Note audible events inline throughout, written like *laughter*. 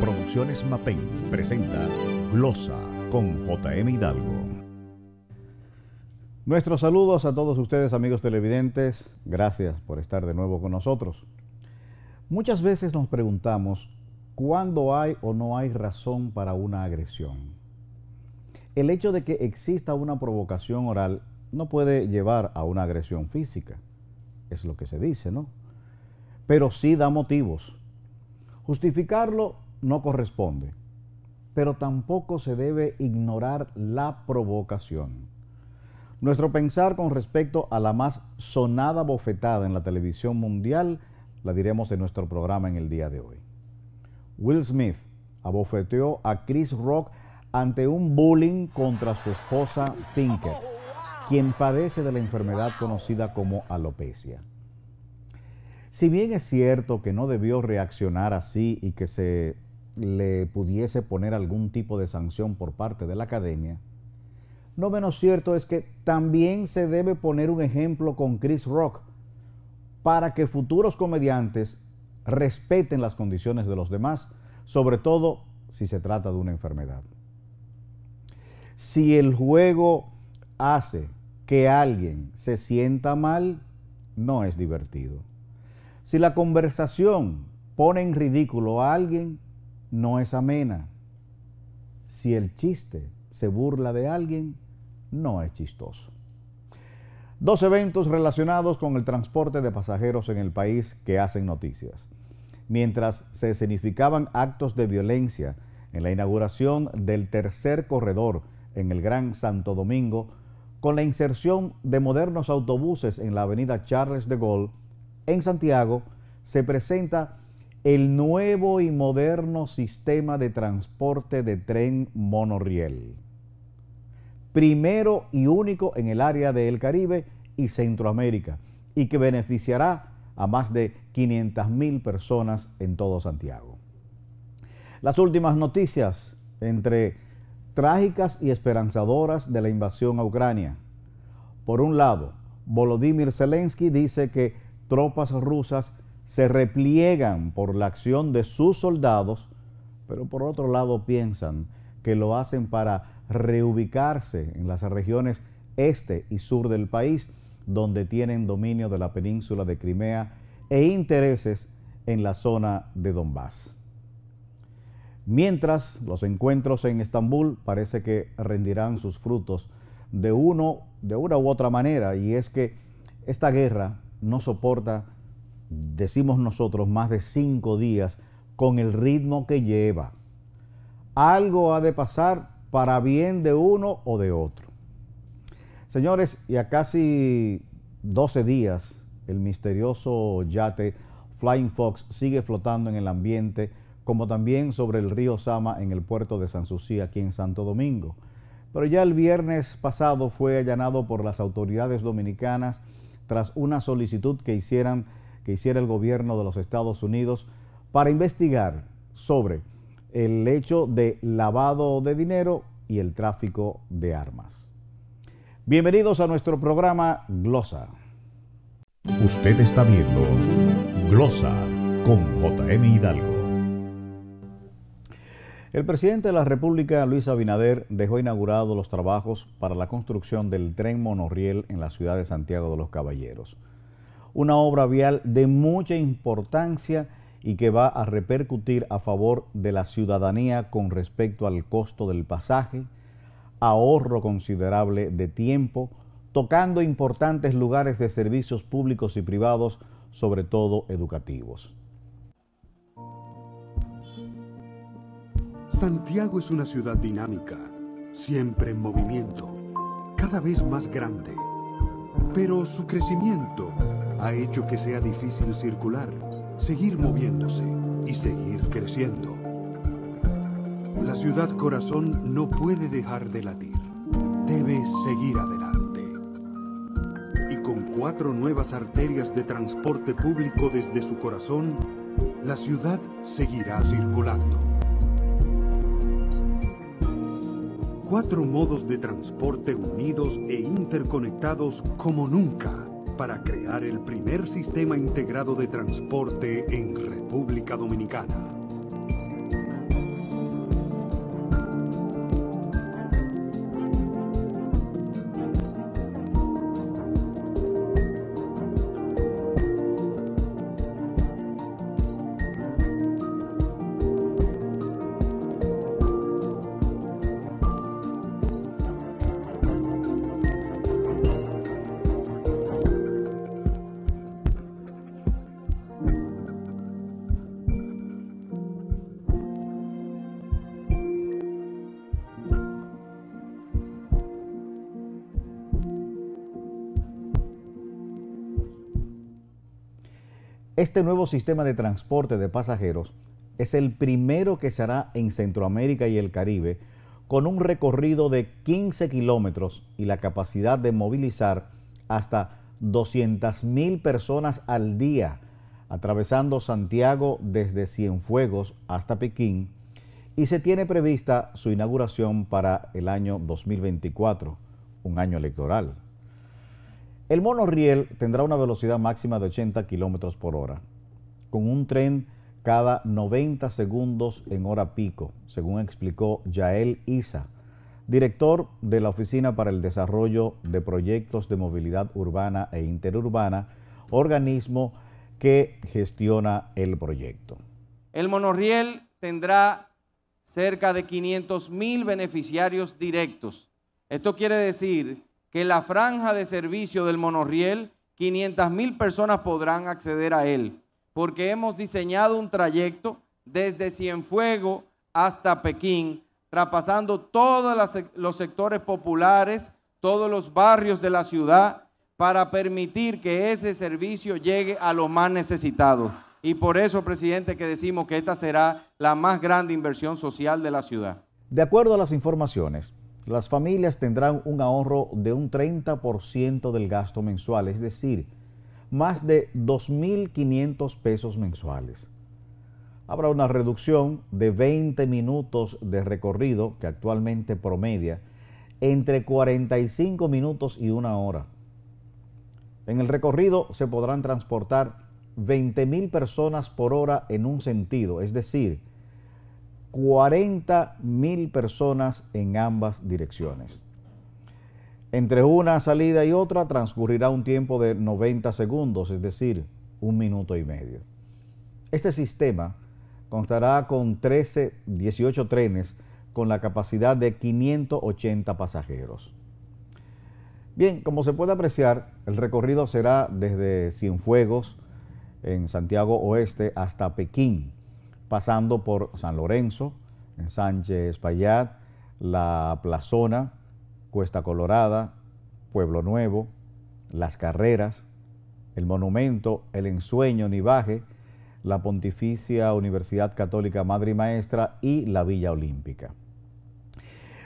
Producciones Mapen presenta Glosa con JM Hidalgo. Nuestros saludos a todos ustedes amigos televidentes, gracias por estar de nuevo con nosotros. Muchas veces nos preguntamos cuándo hay o no hay razón para una agresión. El hecho de que exista una provocación oral no puede llevar a una agresión física, es lo que se dice, ¿no? Pero sí da motivos. Justificarlo no corresponde, pero tampoco se debe ignorar la provocación. Nuestro pensar con respecto a la más sonada bofetada en la televisión mundial la diremos en nuestro programa en el día de hoy. Will Smith abofeteó a Chris Rock ante un bullying contra su esposa Pinkett, quien padece de la enfermedad conocida como alopecia. Si bien es cierto que no debió reaccionar así y que se le pudiese poner algún tipo de sanción por parte de la academia, no menos cierto es que también se debe poner un ejemplo con Chris Rock para que futuros comediantes respeten las condiciones de los demás, sobre todo si se trata de una enfermedad. Si el juego hace que alguien se sienta mal, no es divertido. Si la conversación pone en ridículo a alguien, no es amena. Si el chiste se burla de alguien, no es chistoso. Dos eventos relacionados con el transporte de pasajeros en el país que hacen noticias. Mientras se escenificaban actos de violencia en la inauguración del tercer corredor en el Gran Santo Domingo, con la inserción de modernos autobuses en la avenida Charles de Gaulle, en Santiago se presenta el nuevo y moderno sistema de transporte de tren monorriel, primero y único en el área del Caribe y Centroamérica, y que beneficiará a más de mil personas en todo Santiago. Las últimas noticias, entre trágicas y esperanzadoras de la invasión a Ucrania. Por un lado, Volodymyr Zelensky dice que tropas rusas se repliegan por la acción de sus soldados, pero por otro lado piensan que lo hacen para reubicarse en las regiones este y sur del país, donde tienen dominio de la península de Crimea e intereses en la zona de Donbass. Mientras los encuentros en Estambul parece que rendirán sus frutos de uno de una u otra manera y es que esta guerra no soporta decimos nosotros, más de cinco días con el ritmo que lleva. Algo ha de pasar para bien de uno o de otro. Señores, y a casi 12 días, el misterioso yate Flying Fox sigue flotando en el ambiente, como también sobre el río Sama en el puerto de San aquí en Santo Domingo. Pero ya el viernes pasado fue allanado por las autoridades dominicanas tras una solicitud que hicieran que hiciera el gobierno de los Estados Unidos para investigar sobre el hecho de lavado de dinero y el tráfico de armas. Bienvenidos a nuestro programa Glosa. Usted está viendo Glosa con JM Hidalgo. El presidente de la República, Luis Abinader, dejó inaugurados los trabajos para la construcción del tren monorriel en la ciudad de Santiago de los Caballeros una obra vial de mucha importancia y que va a repercutir a favor de la ciudadanía con respecto al costo del pasaje, ahorro considerable de tiempo, tocando importantes lugares de servicios públicos y privados, sobre todo educativos. Santiago es una ciudad dinámica, siempre en movimiento, cada vez más grande, pero su crecimiento ha hecho que sea difícil circular, seguir moviéndose y seguir creciendo. La ciudad corazón no puede dejar de latir, debe seguir adelante. Y con cuatro nuevas arterias de transporte público desde su corazón, la ciudad seguirá circulando. Cuatro modos de transporte unidos e interconectados como nunca para crear el primer sistema integrado de transporte en República Dominicana. Este nuevo sistema de transporte de pasajeros es el primero que se hará en Centroamérica y el Caribe con un recorrido de 15 kilómetros y la capacidad de movilizar hasta 200.000 personas al día, atravesando Santiago desde Cienfuegos hasta Pekín, y se tiene prevista su inauguración para el año 2024, un año electoral. El monorriel tendrá una velocidad máxima de 80 kilómetros por hora, con un tren cada 90 segundos en hora pico, según explicó Yael Isa, director de la Oficina para el Desarrollo de Proyectos de Movilidad Urbana e Interurbana, organismo que gestiona el proyecto. El monorriel tendrá cerca de 500 mil beneficiarios directos. Esto quiere decir que la franja de servicio del monorriel, 500 mil personas podrán acceder a él, porque hemos diseñado un trayecto desde Cienfuego hasta Pekín, traspasando todos los sectores populares, todos los barrios de la ciudad, para permitir que ese servicio llegue a los más necesitados. Y por eso, presidente, que decimos que esta será la más grande inversión social de la ciudad. De acuerdo a las informaciones, las familias tendrán un ahorro de un 30% del gasto mensual, es decir, más de 2.500 pesos mensuales. Habrá una reducción de 20 minutos de recorrido, que actualmente promedia, entre 45 minutos y una hora. En el recorrido se podrán transportar 20.000 personas por hora en un sentido, es decir, 40 mil personas en ambas direcciones. Entre una salida y otra transcurrirá un tiempo de 90 segundos, es decir, un minuto y medio. Este sistema constará con 13, 18 trenes con la capacidad de 580 pasajeros. Bien, como se puede apreciar, el recorrido será desde Cienfuegos, en Santiago Oeste, hasta Pekín, pasando por San Lorenzo, en Sánchez Payat, La Plazona, Cuesta Colorada, Pueblo Nuevo, Las Carreras, el Monumento, el Ensueño Nivaje, la Pontificia Universidad Católica Madre y Maestra y la Villa Olímpica.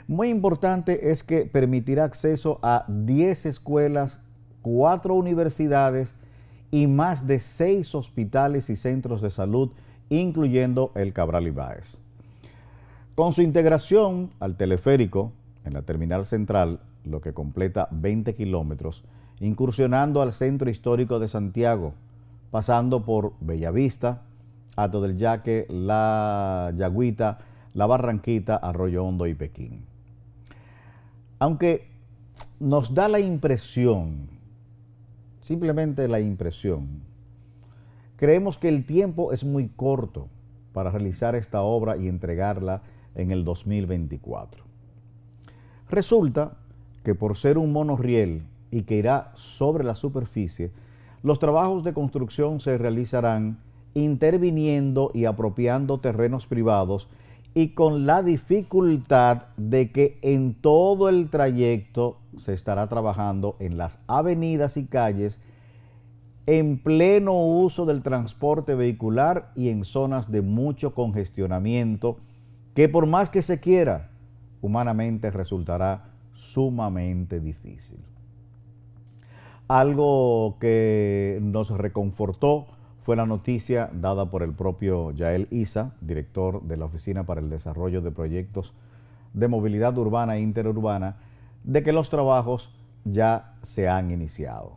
Muy importante es que permitirá acceso a 10 escuelas, 4 universidades y más de 6 hospitales y centros de salud incluyendo el Cabral Ibáez. Con su integración al teleférico en la terminal central, lo que completa 20 kilómetros, incursionando al centro histórico de Santiago, pasando por Bellavista, Ato del Yaque, La Yagüita, La Barranquita, Arroyo Hondo y Pekín. Aunque nos da la impresión, simplemente la impresión, Creemos que el tiempo es muy corto para realizar esta obra y entregarla en el 2024. Resulta que por ser un monorriel y que irá sobre la superficie, los trabajos de construcción se realizarán interviniendo y apropiando terrenos privados y con la dificultad de que en todo el trayecto se estará trabajando en las avenidas y calles en pleno uso del transporte vehicular y en zonas de mucho congestionamiento que por más que se quiera, humanamente resultará sumamente difícil. Algo que nos reconfortó fue la noticia dada por el propio Yael Isa, director de la Oficina para el Desarrollo de Proyectos de Movilidad Urbana e Interurbana, de que los trabajos ya se han iniciado.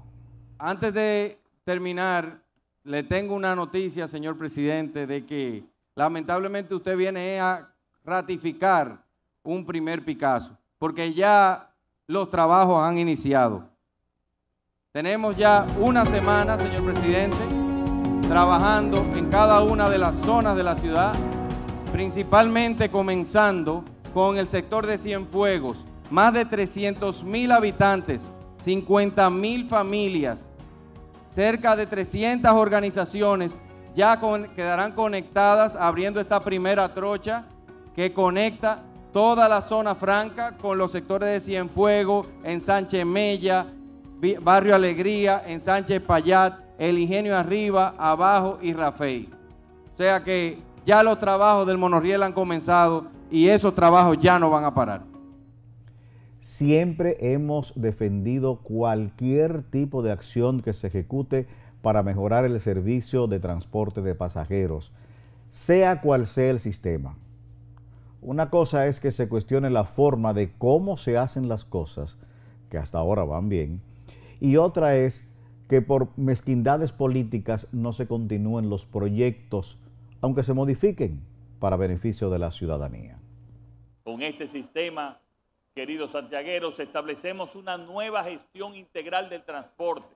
Antes de terminar, le tengo una noticia, señor presidente, de que lamentablemente usted viene a ratificar un primer Picasso, porque ya los trabajos han iniciado. Tenemos ya una semana, señor presidente, trabajando en cada una de las zonas de la ciudad, principalmente comenzando con el sector de Cienfuegos, más de 300 mil habitantes, 50 mil familias, cerca de 300 organizaciones ya quedarán conectadas abriendo esta primera trocha que conecta toda la zona franca con los sectores de Cienfuego, en Sánchez Mella, Barrio Alegría, en Sánchez Payat, El Ingenio Arriba, Abajo y Rafael. O sea que ya los trabajos del monorriel han comenzado y esos trabajos ya no van a parar. Siempre hemos defendido cualquier tipo de acción que se ejecute para mejorar el servicio de transporte de pasajeros, sea cual sea el sistema. Una cosa es que se cuestione la forma de cómo se hacen las cosas, que hasta ahora van bien, y otra es que por mezquindades políticas no se continúen los proyectos, aunque se modifiquen para beneficio de la ciudadanía. Con este sistema queridos santiagueros, establecemos una nueva gestión integral del transporte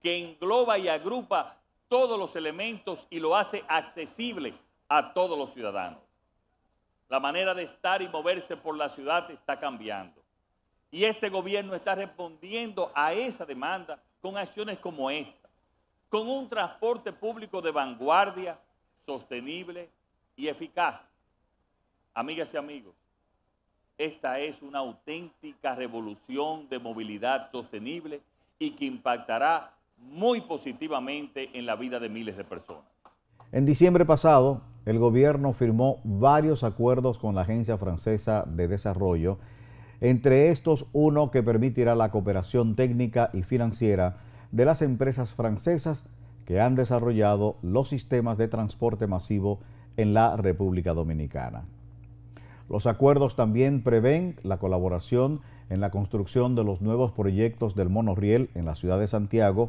que engloba y agrupa todos los elementos y lo hace accesible a todos los ciudadanos. La manera de estar y moverse por la ciudad está cambiando. Y este gobierno está respondiendo a esa demanda con acciones como esta, con un transporte público de vanguardia, sostenible y eficaz. Amigas y amigos, esta es una auténtica revolución de movilidad sostenible y que impactará muy positivamente en la vida de miles de personas. En diciembre pasado, el gobierno firmó varios acuerdos con la Agencia Francesa de Desarrollo, entre estos uno que permitirá la cooperación técnica y financiera de las empresas francesas que han desarrollado los sistemas de transporte masivo en la República Dominicana. Los acuerdos también prevén la colaboración en la construcción de los nuevos proyectos del monorriel en la ciudad de Santiago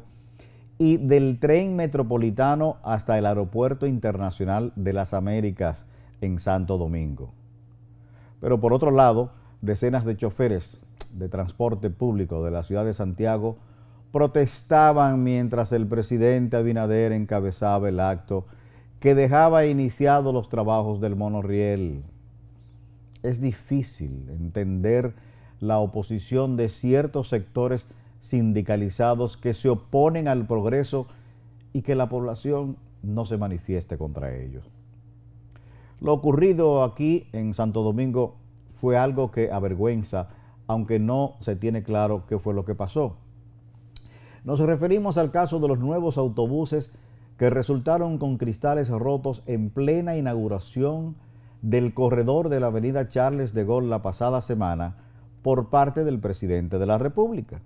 y del tren metropolitano hasta el Aeropuerto Internacional de las Américas en Santo Domingo. Pero por otro lado, decenas de choferes de transporte público de la ciudad de Santiago protestaban mientras el presidente Abinader encabezaba el acto que dejaba iniciados los trabajos del monorriel es difícil entender la oposición de ciertos sectores sindicalizados que se oponen al progreso y que la población no se manifieste contra ellos. Lo ocurrido aquí en Santo Domingo fue algo que avergüenza, aunque no se tiene claro qué fue lo que pasó. Nos referimos al caso de los nuevos autobuses que resultaron con cristales rotos en plena inauguración del corredor de la avenida Charles de Gaulle la pasada semana por parte del presidente de la República.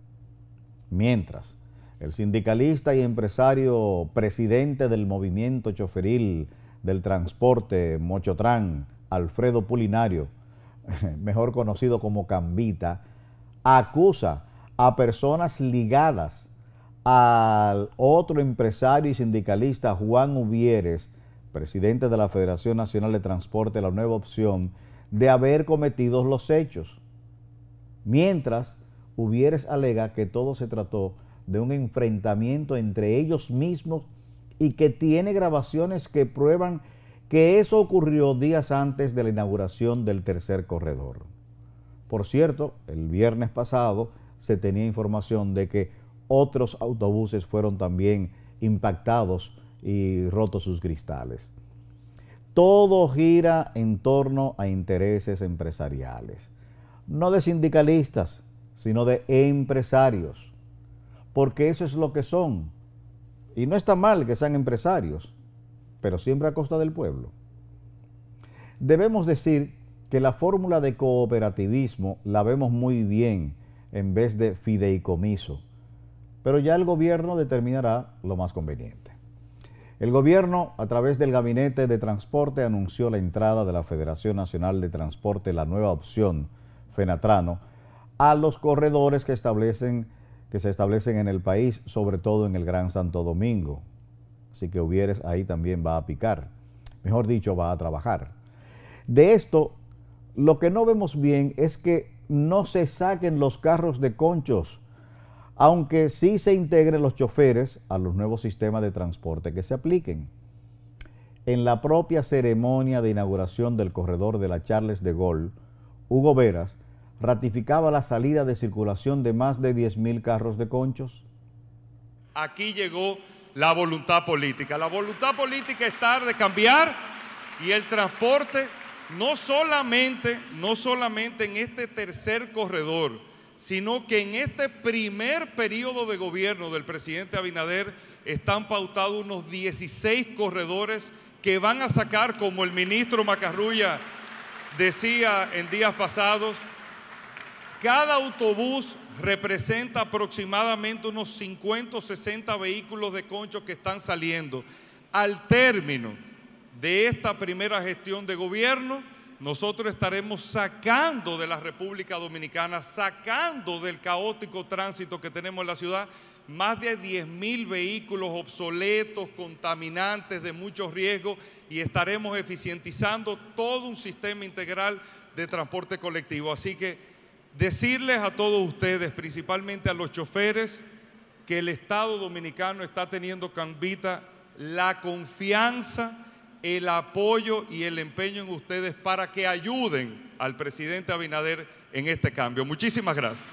Mientras, el sindicalista y empresario presidente del movimiento choferil del transporte Mochotrán, Alfredo Pulinario, *laughs* mejor conocido como Cambita, acusa a personas ligadas al otro empresario y sindicalista Juan Ubieres presidente de la Federación Nacional de Transporte, la nueva opción de haber cometido los hechos, mientras Hubieres alega que todo se trató de un enfrentamiento entre ellos mismos y que tiene grabaciones que prueban que eso ocurrió días antes de la inauguración del tercer corredor. Por cierto, el viernes pasado se tenía información de que otros autobuses fueron también impactados y roto sus cristales. Todo gira en torno a intereses empresariales, no de sindicalistas, sino de empresarios, porque eso es lo que son. Y no está mal que sean empresarios, pero siempre a costa del pueblo. Debemos decir que la fórmula de cooperativismo la vemos muy bien en vez de fideicomiso, pero ya el gobierno determinará lo más conveniente. El gobierno, a través del Gabinete de Transporte, anunció la entrada de la Federación Nacional de Transporte, la nueva opción, Fenatrano, a los corredores que, se establecen en el país, sobre todo en el Gran Santo Domingo. Así que Hubieres ahí también va a picar, mejor dicho, va a trabajar. De esto, lo que no vemos bien es que no se saquen los carros de conchos aunque sí se integren los choferes a los nuevos sistemas de transporte que se apliquen. En la propia ceremonia de inauguración del corredor de la Charles de Gaulle, Hugo Veras ratificaba la salida de circulación de más de 10.000 carros de conchos. Aquí llegó la voluntad política. La voluntad política es tarde cambiar y el transporte no solamente, no solamente en este tercer corredor, sino que en este primer periodo de gobierno del presidente Abinader están pautados unos 16 corredores que van a sacar, como el ministro Macarrulla decía en días pasados, cada autobús representa aproximadamente unos 50 o 60 vehículos de concho que están saliendo. Al término de esta primera gestión de gobierno, nosotros estaremos sacando de la República Dominicana, sacando del caótico tránsito que tenemos en la ciudad, más de mil vehículos obsoletos, contaminantes, de muchos riesgos, y estaremos eficientizando todo un sistema integral de transporte colectivo. Así que decirles a todos ustedes, principalmente a los choferes, que el Estado dominicano está teniendo, Cambita, la confianza el apoyo y el empeño en ustedes para que ayuden al presidente Abinader en este cambio. Muchísimas gracias.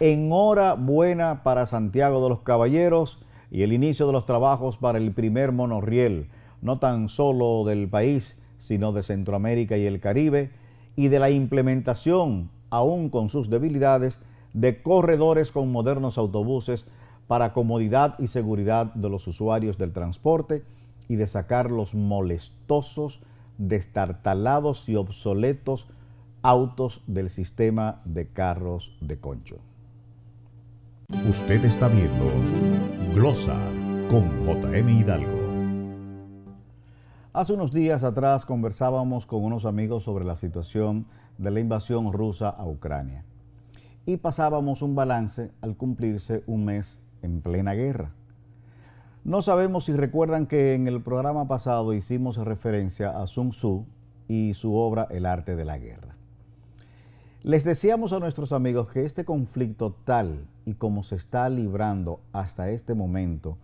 Enhorabuena para Santiago de los Caballeros y el inicio de los trabajos para el primer monorriel, no tan solo del país, sino de Centroamérica y el Caribe, y de la implementación, aún con sus debilidades, de corredores con modernos autobuses para comodidad y seguridad de los usuarios del transporte y de sacar los molestosos, destartalados y obsoletos autos del sistema de carros de concho. Usted está viendo Glosa con JM Hidalgo. Hace unos días atrás conversábamos con unos amigos sobre la situación de la invasión rusa a Ucrania y pasábamos un balance al cumplirse un mes en plena guerra. No sabemos si recuerdan que en el programa pasado hicimos referencia a Sun Tzu y su obra El arte de la guerra. Les decíamos a nuestros amigos que este conflicto tal y como se está librando hasta este momento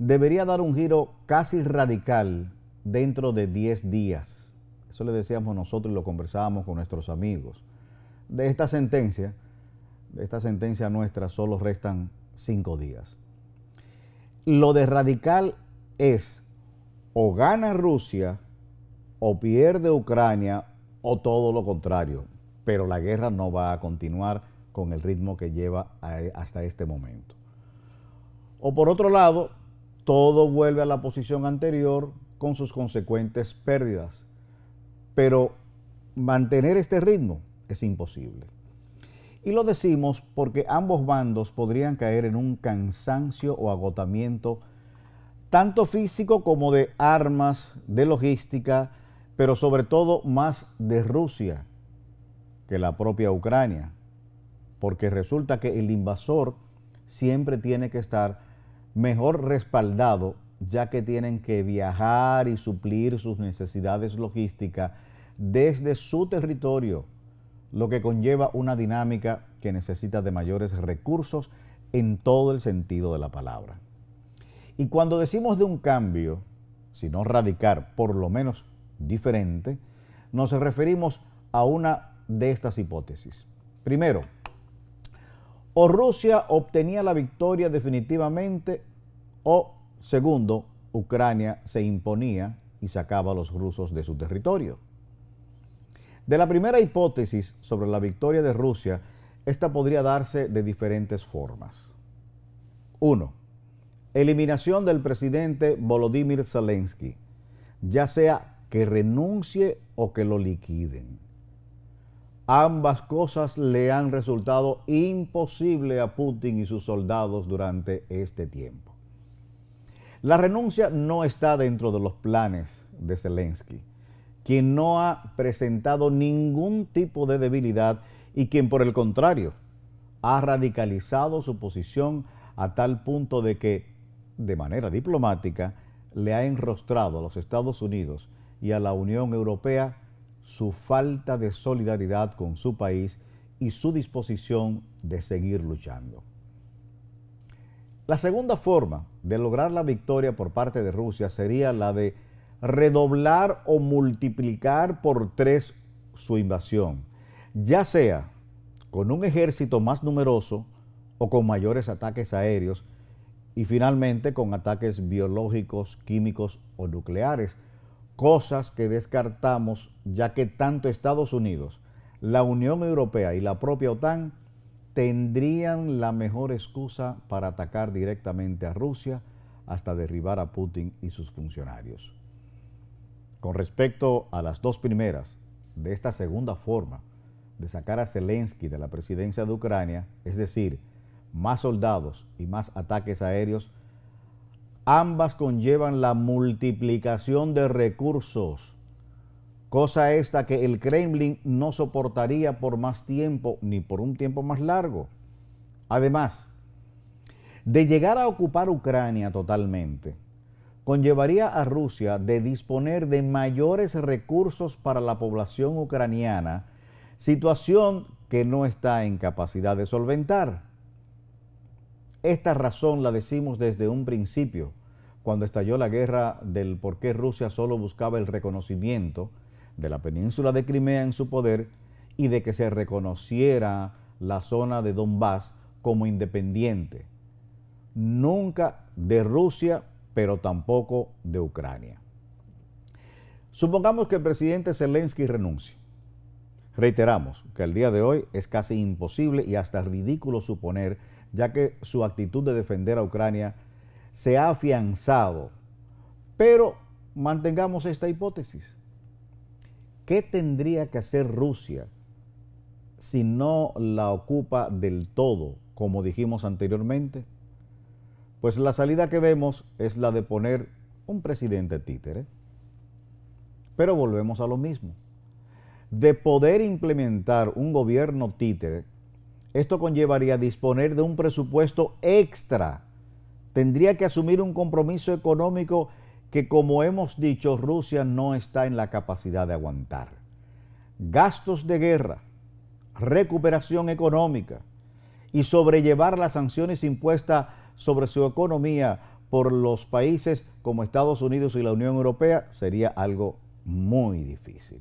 debería dar un giro casi radical dentro de 10 días. Eso le decíamos nosotros y lo conversábamos con nuestros amigos. De esta sentencia, de esta sentencia nuestra, solo restan 5 días lo de radical es o gana Rusia o pierde Ucrania o todo lo contrario. Pero la guerra no va a continuar con el ritmo que lleva hasta este momento. O por otro lado, todo vuelve a la posición anterior con sus consecuentes pérdidas. Pero mantener este ritmo es imposible. Y lo decimos porque ambos bandos podrían caer en un cansancio o agotamiento, tanto físico como de armas, de logística, pero sobre todo más de Rusia que la propia Ucrania, porque resulta que el invasor siempre tiene que estar mejor respaldado, ya que tienen que viajar y suplir sus necesidades logísticas desde su territorio lo que conlleva una dinámica que necesita de mayores recursos en todo el sentido de la palabra. Y cuando decimos de un cambio, si no radicar, por lo menos diferente, nos referimos a una de estas hipótesis. Primero, o Rusia obtenía la victoria definitivamente, o segundo, Ucrania se imponía y sacaba a los rusos de su territorio. De la primera hipótesis sobre la victoria de Rusia, esta podría darse de diferentes formas. 1. Eliminación del presidente Volodymyr Zelensky, ya sea que renuncie o que lo liquiden. Ambas cosas le han resultado imposible a Putin y sus soldados durante este tiempo. La renuncia no está dentro de los planes de Zelensky quien no ha presentado ningún tipo de debilidad y quien por el contrario ha radicalizado su posición a tal punto de que, de manera diplomática, le ha enrostrado a los Estados Unidos y a la Unión Europea su falta de solidaridad con su país y su disposición de seguir luchando. La segunda forma de lograr la victoria por parte de Rusia sería la de redoblar o multiplicar por tres su invasión, ya sea con un ejército más numeroso o con mayores ataques aéreos y finalmente con ataques biológicos, químicos o nucleares, cosas que descartamos ya que tanto Estados Unidos, la Unión Europea y la propia OTAN tendrían la mejor excusa para atacar directamente a Rusia hasta derribar a Putin y sus funcionarios. Con respecto a las dos primeras, de esta segunda forma de sacar a Zelensky de la presidencia de Ucrania, es decir, más soldados y más ataques aéreos, ambas conllevan la multiplicación de recursos, cosa esta que el Kremlin no soportaría por más tiempo ni por un tiempo más largo. Además, de llegar a ocupar Ucrania totalmente, conllevaría a Rusia de disponer de mayores recursos para la población ucraniana, situación que no está en capacidad de solventar. Esta razón la decimos desde un principio, cuando estalló la guerra del por qué Rusia solo buscaba el reconocimiento de la península de Crimea en su poder y de que se reconociera la zona de Donbass como independiente. Nunca de Rusia pero tampoco de Ucrania. Supongamos que el presidente Zelensky renuncie. Reiteramos que el día de hoy es casi imposible y hasta ridículo suponer, ya que su actitud de defender a Ucrania se ha afianzado. Pero mantengamos esta hipótesis. ¿Qué tendría que hacer Rusia si no la ocupa del todo, como dijimos anteriormente? Pues la salida que vemos es la de poner un presidente títere. Pero volvemos a lo mismo. De poder implementar un gobierno títere, esto conllevaría disponer de un presupuesto extra. Tendría que asumir un compromiso económico que, como hemos dicho, Rusia no está en la capacidad de aguantar. Gastos de guerra, recuperación económica y sobrellevar las sanciones impuestas sobre su economía por los países como Estados Unidos y la Unión Europea sería algo muy difícil.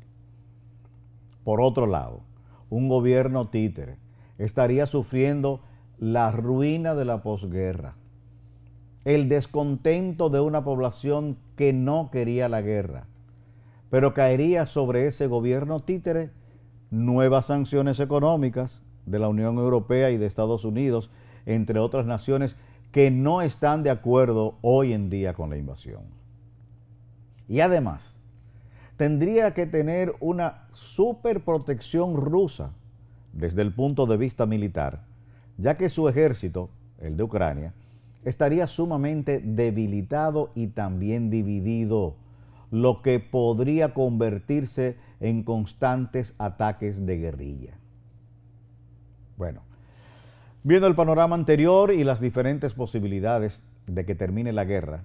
Por otro lado, un gobierno títere estaría sufriendo la ruina de la posguerra, el descontento de una población que no quería la guerra, pero caería sobre ese gobierno títere nuevas sanciones económicas de la Unión Europea y de Estados Unidos, entre otras naciones, que no están de acuerdo hoy en día con la invasión. Y además, tendría que tener una superprotección rusa desde el punto de vista militar, ya que su ejército, el de Ucrania, estaría sumamente debilitado y también dividido, lo que podría convertirse en constantes ataques de guerrilla. Bueno, Viendo el panorama anterior y las diferentes posibilidades de que termine la guerra,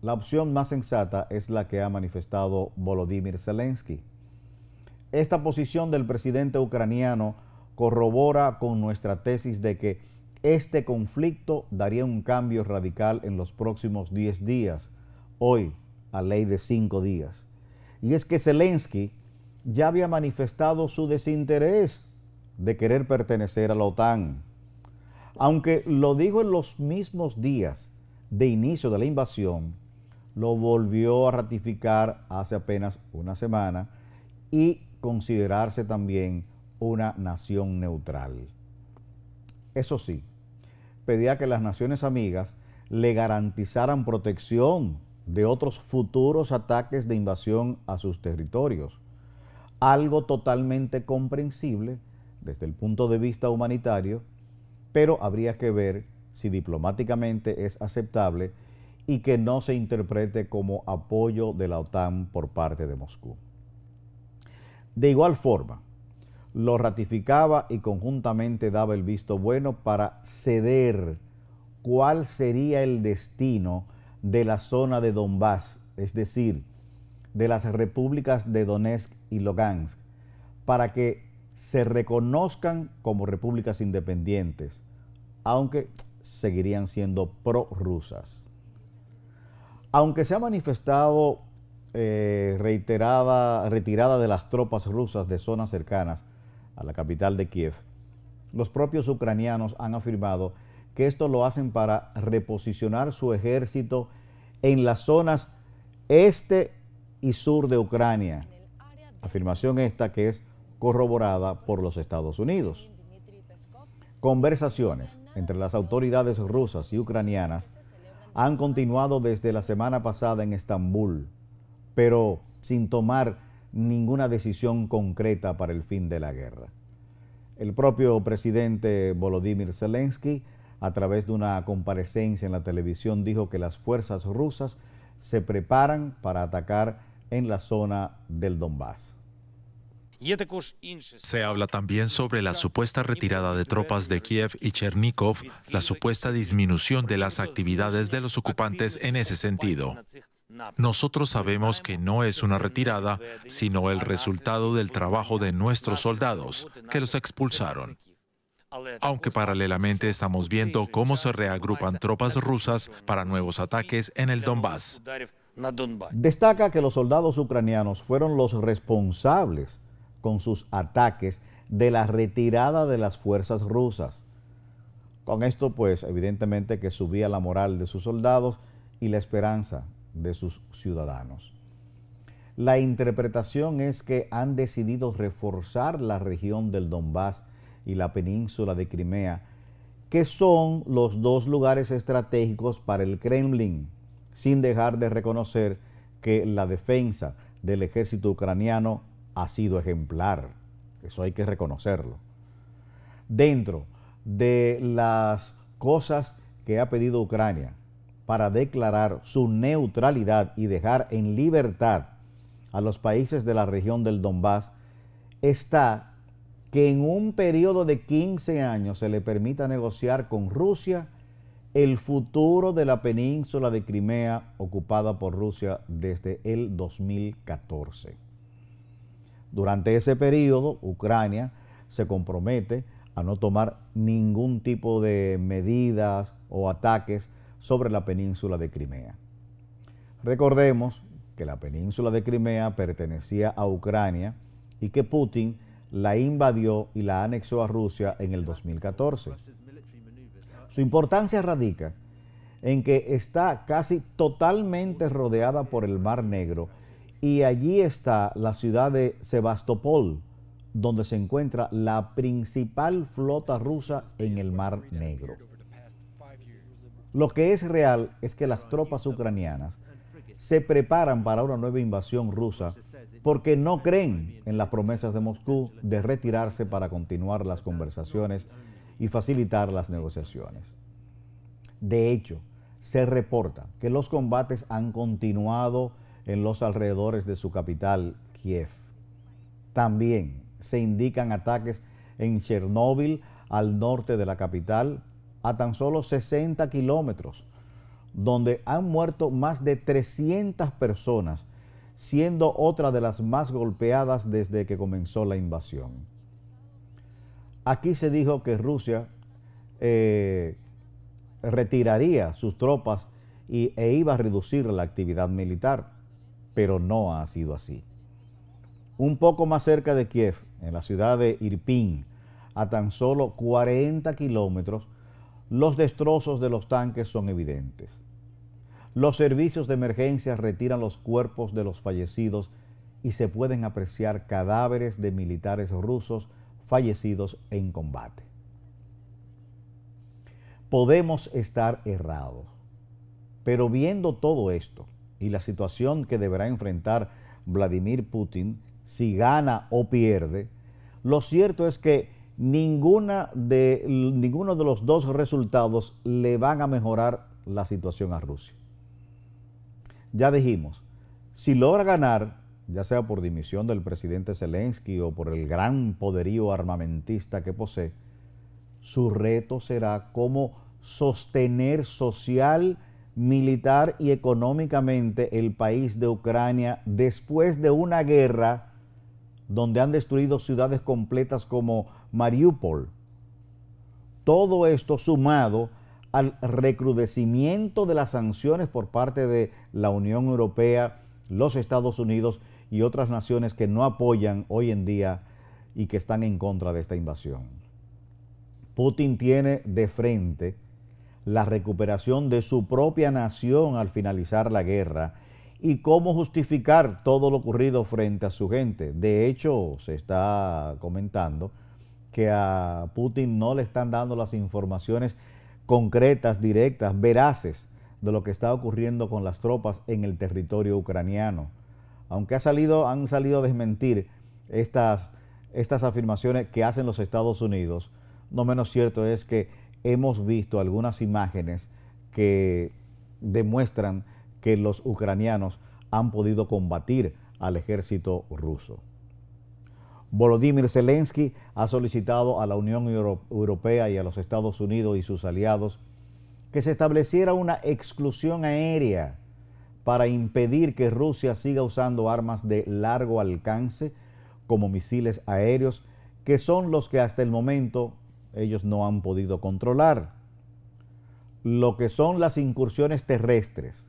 la opción más sensata es la que ha manifestado Volodymyr Zelensky. Esta posición del presidente ucraniano corrobora con nuestra tesis de que este conflicto daría un cambio radical en los próximos 10 días, hoy a ley de 5 días. Y es que Zelensky ya había manifestado su desinterés de querer pertenecer a la OTAN aunque lo dijo en los mismos días de inicio de la invasión, lo volvió a ratificar hace apenas una semana y considerarse también una nación neutral. Eso sí, pedía que las naciones amigas le garantizaran protección de otros futuros ataques de invasión a sus territorios, algo totalmente comprensible desde el punto de vista humanitario pero habría que ver si diplomáticamente es aceptable y que no se interprete como apoyo de la OTAN por parte de Moscú. De igual forma, lo ratificaba y conjuntamente daba el visto bueno para ceder cuál sería el destino de la zona de Donbass, es decir, de las repúblicas de Donetsk y Lugansk, para que se reconozcan como repúblicas independientes, aunque seguirían siendo prorrusas. Aunque se ha manifestado eh, reiterada, retirada de las tropas rusas de zonas cercanas a la capital de Kiev, los propios ucranianos han afirmado que esto lo hacen para reposicionar su ejército en las zonas este y sur de Ucrania. Afirmación esta que es corroborada por los Estados Unidos. Conversaciones entre las autoridades rusas y ucranianas han continuado desde la semana pasada en Estambul, pero sin tomar ninguna decisión concreta para el fin de la guerra. El propio presidente Volodymyr Zelensky, a través de una comparecencia en la televisión, dijo que las fuerzas rusas se preparan para atacar en la zona del Donbass. Se habla también sobre la supuesta retirada de tropas de Kiev y Chernikov, la supuesta disminución de las actividades de los ocupantes en ese sentido. Nosotros sabemos que no es una retirada, sino el resultado del trabajo de nuestros soldados, que los expulsaron. Aunque paralelamente estamos viendo cómo se reagrupan tropas rusas para nuevos ataques en el Donbass. Destaca que los soldados ucranianos fueron los responsables con sus ataques de la retirada de las fuerzas rusas. Con esto, pues, evidentemente que subía la moral de sus soldados y la esperanza de sus ciudadanos. La interpretación es que han decidido reforzar la región del Donbass y la península de Crimea, que son los dos lugares estratégicos para el Kremlin, sin dejar de reconocer que la defensa del ejército ucraniano ha sido ejemplar, eso hay que reconocerlo. Dentro de las cosas que ha pedido Ucrania para declarar su neutralidad y dejar en libertad a los países de la región del Donbass está que en un periodo de 15 años se le permita negociar con Rusia el futuro de la península de Crimea ocupada por Rusia desde el 2014. Durante ese periodo, Ucrania se compromete a no tomar ningún tipo de medidas o ataques sobre la península de Crimea. Recordemos que la península de Crimea pertenecía a Ucrania y que Putin la invadió y la anexó a Rusia en el 2014. Su importancia radica en que está casi totalmente rodeada por el Mar Negro y allí está la ciudad de Sebastopol, donde se encuentra la principal flota rusa en el Mar Negro. Lo que es real es que las tropas ucranianas se preparan para una nueva invasión rusa porque no creen en las promesas de Moscú de retirarse para continuar las conversaciones y facilitar las negociaciones. De hecho, se reporta que los combates han continuado en los alrededores de su capital, Kiev. También se indican ataques en Chernóbil, al norte de la capital, a tan solo 60 kilómetros, donde han muerto más de 300 personas, siendo otra de las más golpeadas desde que comenzó la invasión. Aquí se dijo que Rusia eh, retiraría sus tropas e iba a reducir la actividad militar pero no ha sido así. Un poco más cerca de Kiev, en la ciudad de Irpin, a tan solo 40 kilómetros, los destrozos de los tanques son evidentes. Los servicios de emergencia retiran los cuerpos de los fallecidos y se pueden apreciar cadáveres de militares rusos fallecidos en combate. Podemos estar errados, pero viendo todo esto, y la situación que deberá enfrentar Vladimir Putin si gana o pierde, lo cierto es que ninguna de, ninguno de los dos resultados le van a mejorar la situación a Rusia. Ya dijimos, si logra ganar, ya sea por dimisión del presidente Zelensky o por el gran poderío armamentista que posee, su reto será cómo sostener social militar y económicamente el país de Ucrania después de una guerra donde han destruido ciudades completas como Mariupol. Todo esto sumado al recrudecimiento de las sanciones por parte de la Unión Europea, los Estados Unidos y otras naciones que no apoyan hoy en día y que están en contra de esta invasión. Putin tiene de frente la recuperación de su propia nación al finalizar la guerra y cómo justificar todo lo ocurrido frente a su gente. De hecho, se está comentando que a Putin no le están dando las informaciones concretas, directas, veraces de lo que está ocurriendo con las tropas en el territorio ucraniano. Aunque ha salido, han salido a desmentir estas, estas afirmaciones que hacen los Estados Unidos, no menos cierto es que hemos visto algunas imágenes que demuestran que los ucranianos han podido combatir al ejército ruso. Volodymyr Zelensky ha solicitado a la Unión Europea y a los Estados Unidos y sus aliados que se estableciera una exclusión aérea para impedir que Rusia siga usando armas de largo alcance como misiles aéreos, que son los que hasta el momento ellos no han podido controlar. Lo que son las incursiones terrestres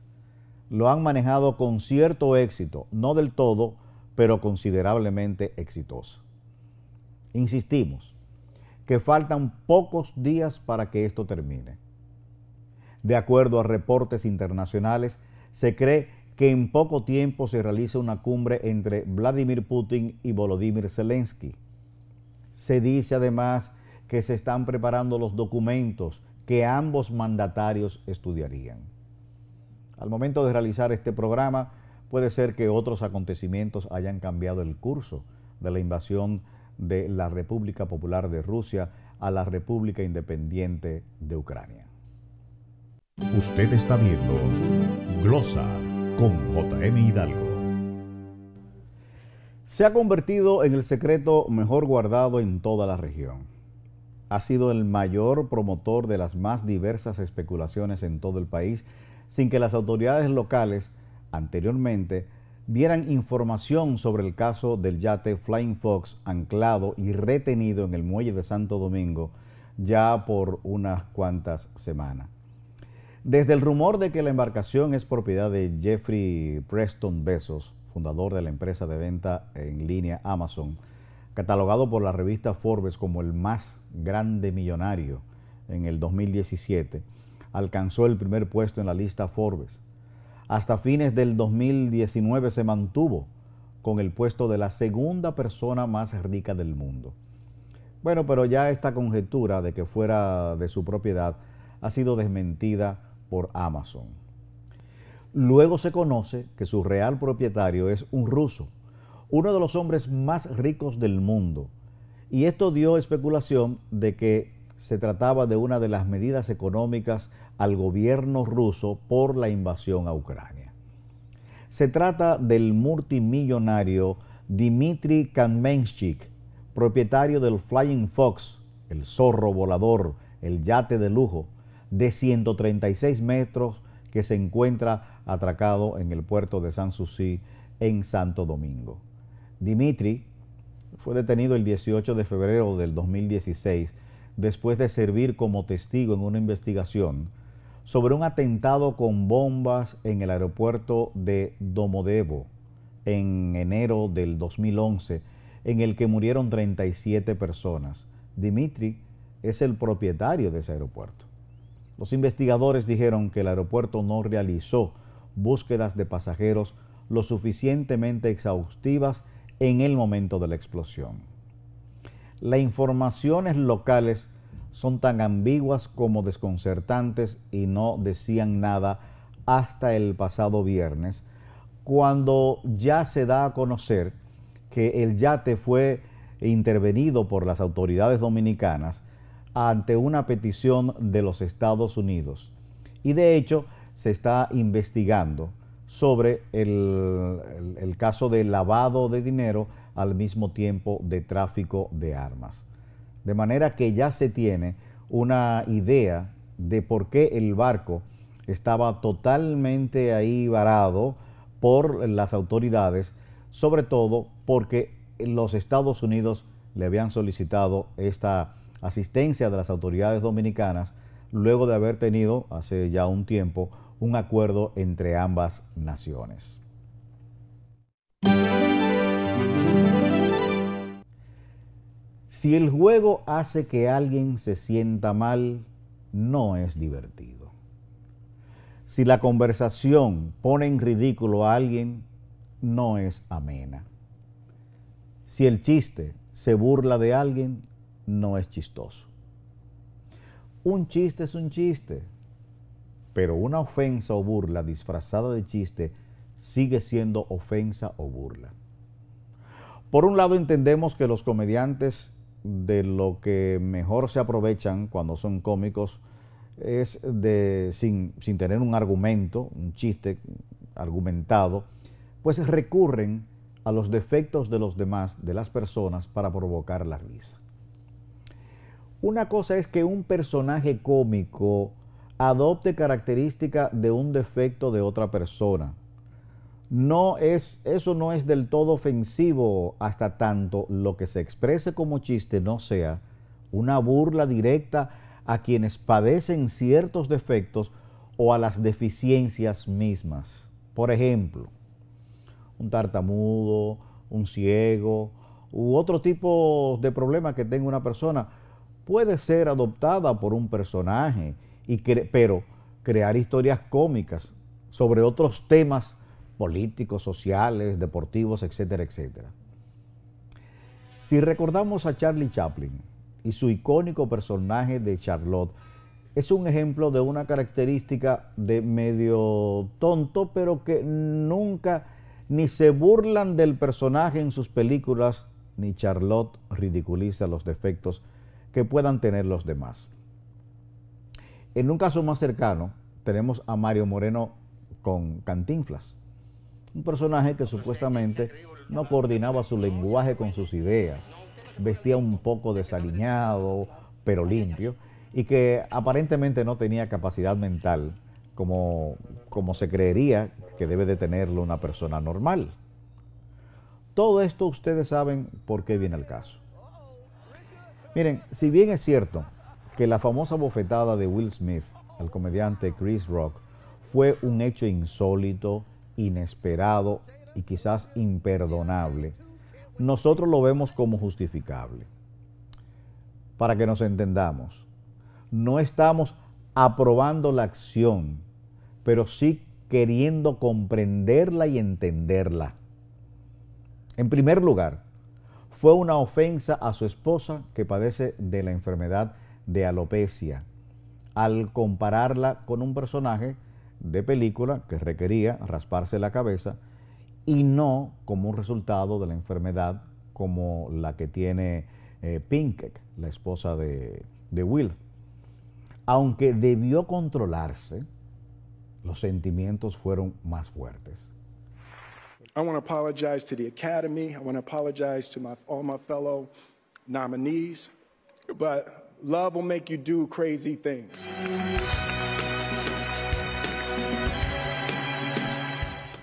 lo han manejado con cierto éxito, no del todo, pero considerablemente exitoso. Insistimos que faltan pocos días para que esto termine. De acuerdo a reportes internacionales, se cree que en poco tiempo se realiza una cumbre entre Vladimir Putin y Volodymyr Zelensky. Se dice además que se están preparando los documentos que ambos mandatarios estudiarían. Al momento de realizar este programa, puede ser que otros acontecimientos hayan cambiado el curso de la invasión de la República Popular de Rusia a la República Independiente de Ucrania. Usted está viendo Glosa con JM Hidalgo. Se ha convertido en el secreto mejor guardado en toda la región ha sido el mayor promotor de las más diversas especulaciones en todo el país, sin que las autoridades locales anteriormente dieran información sobre el caso del yate Flying Fox anclado y retenido en el muelle de Santo Domingo ya por unas cuantas semanas. Desde el rumor de que la embarcación es propiedad de Jeffrey Preston Bezos, fundador de la empresa de venta en línea Amazon, catalogado por la revista Forbes como el más grande millonario en el 2017, alcanzó el primer puesto en la lista Forbes. Hasta fines del 2019 se mantuvo con el puesto de la segunda persona más rica del mundo. Bueno, pero ya esta conjetura de que fuera de su propiedad ha sido desmentida por Amazon. Luego se conoce que su real propietario es un ruso, uno de los hombres más ricos del mundo. Y esto dio especulación de que se trataba de una de las medidas económicas al gobierno ruso por la invasión a Ucrania. Se trata del multimillonario Dmitry Kanmenchik, propietario del Flying Fox, el zorro volador, el yate de lujo, de 136 metros que se encuentra atracado en el puerto de San en Santo Domingo. Dimitri fue detenido el 18 de febrero del 2016 después de servir como testigo en una investigación sobre un atentado con bombas en el aeropuerto de Domodevo en enero del 2011, en el que murieron 37 personas. Dimitri es el propietario de ese aeropuerto. Los investigadores dijeron que el aeropuerto no realizó búsquedas de pasajeros lo suficientemente exhaustivas en el momento de la explosión. Las informaciones locales son tan ambiguas como desconcertantes y no decían nada hasta el pasado viernes, cuando ya se da a conocer que el yate fue intervenido por las autoridades dominicanas ante una petición de los Estados Unidos. Y de hecho se está investigando sobre el, caso de lavado de dinero al mismo tiempo de tráfico de armas. De manera que ya se tiene una idea de por qué el barco estaba totalmente ahí varado por las autoridades, sobre todo porque los Estados Unidos le habían solicitado esta asistencia de las autoridades dominicanas luego de haber tenido hace ya un tiempo un acuerdo entre ambas naciones. Si el juego hace que alguien se sienta mal, no es divertido. Si la conversación pone en ridículo a alguien, no es amena. Si el chiste se burla de alguien, no es chistoso. Un chiste es un chiste, pero una ofensa o burla disfrazada de chiste sigue siendo ofensa o burla. Por un lado entendemos que los comediantes de lo que mejor se aprovechan cuando son cómicos es de, sin, sin tener un argumento, un chiste argumentado, pues recurren a los defectos de los demás, de las personas, para provocar la risa. Una cosa es que un personaje cómico adopte característica de un defecto de otra persona. No es, eso no es del todo ofensivo hasta tanto lo que se exprese como chiste no sea una burla directa a quienes padecen ciertos defectos o a las deficiencias mismas. Por ejemplo, un tartamudo, un ciego u otro tipo de problema que tenga una persona puede ser adoptada por un personaje pero crear historias cómicas sobre otros temas políticos, sociales, deportivos, etcétera, etcétera. Si recordamos a Charlie Chaplin y su icónico personaje de Charlotte, es un ejemplo de una característica de medio tonto, pero que nunca ni se burlan del personaje en sus películas, ni Charlotte ridiculiza los defectos que puedan tener los demás. En un caso más cercano, tenemos a Mario Moreno con Cantinflas, un personaje que supuestamente no coordinaba su lenguaje con sus ideas, vestía un poco desaliñado, pero limpio, y que aparentemente no tenía capacidad mental como, como se creería que debe de tenerlo una persona normal. Todo esto ustedes saben por qué viene el caso. Miren, si bien es cierto que la famosa bofetada de Will Smith al comediante Chris Rock fue un hecho insólito, inesperado y quizás imperdonable, nosotros lo vemos como justificable. Para que nos entendamos, no estamos aprobando la acción, pero sí queriendo comprenderla y entenderla. En primer lugar, fue una ofensa a su esposa que padece de la enfermedad de alopecia, al compararla con un personaje de película que requería rasparse la cabeza y no como un resultado de la enfermedad como la que tiene eh, la esposa de, Will. Aunque debió controlarse, los sentimientos fueron más fuertes. I want to apologize to the Academy. I want to apologize to my, all my fellow nominees make you crazy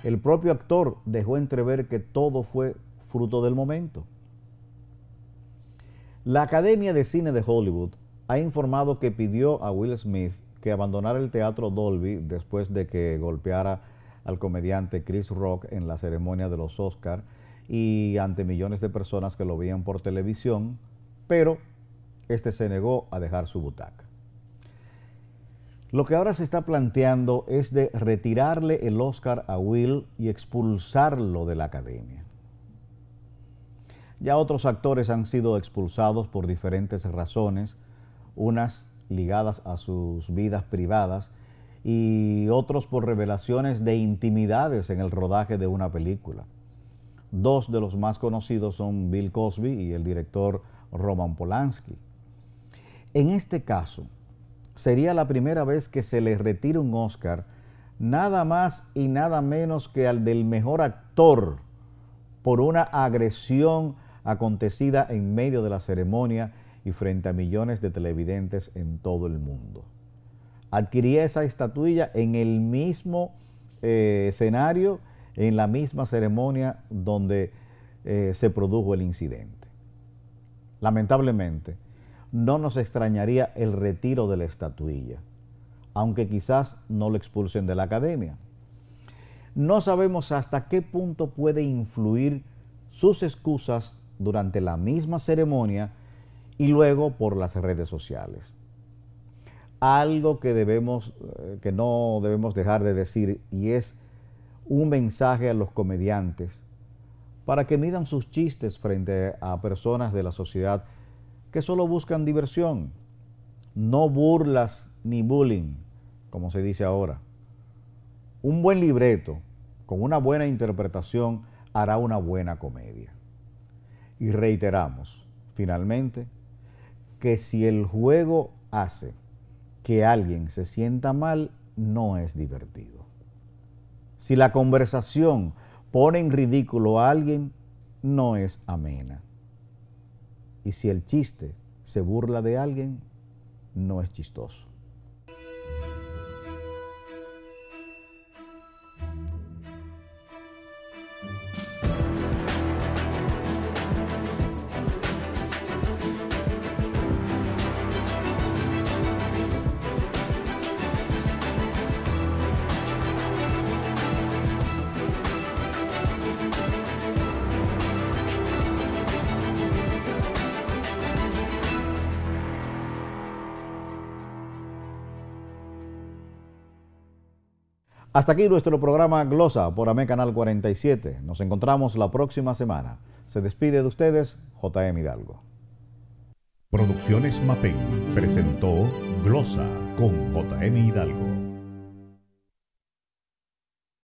El propio actor dejó entrever que todo fue fruto del momento. La Academia de Cine de Hollywood ha informado que pidió a Will Smith que abandonara el teatro Dolby después de que golpeara al comediante Chris Rock en la ceremonia de los Oscars y ante millones de personas que lo veían por televisión, pero este se negó a dejar su butaca. Lo que ahora se está planteando es de retirarle el Oscar a Will y expulsarlo de la academia. Ya otros actores han sido expulsados por diferentes razones, unas ligadas a sus vidas privadas y otros por revelaciones de intimidades en el rodaje de una película. Dos de los más conocidos son Bill Cosby y el director Roman Polanski. En este caso, sería la primera vez que se le retira un Oscar nada más y nada menos que al del mejor actor por una agresión acontecida en medio de la ceremonia y frente a millones de televidentes en todo el mundo. Adquiría esa estatuilla en el mismo eh, escenario, en la misma ceremonia donde eh, se produjo el incidente. Lamentablemente, no nos extrañaría el retiro de la estatuilla, aunque quizás no lo expulsen de la academia. No sabemos hasta qué punto puede influir sus excusas durante la misma ceremonia y luego por las redes sociales. Algo que debemos eh, que no debemos dejar de decir y es un mensaje a los comediantes para que midan sus chistes frente a personas de la sociedad que solo buscan diversión, no burlas ni bullying, como se dice ahora. Un buen libreto con una buena interpretación hará una buena comedia. Y reiteramos, finalmente, que si el juego hace que alguien se sienta mal, no es divertido. Si la conversación pone en ridículo a alguien, no es amena. Y si el chiste se burla de alguien, no es chistoso. Hasta aquí nuestro programa Glosa por AME Canal 47. Nos encontramos la próxima semana. Se despide de ustedes JM Hidalgo. Producciones Mapen presentó Glosa con JM Hidalgo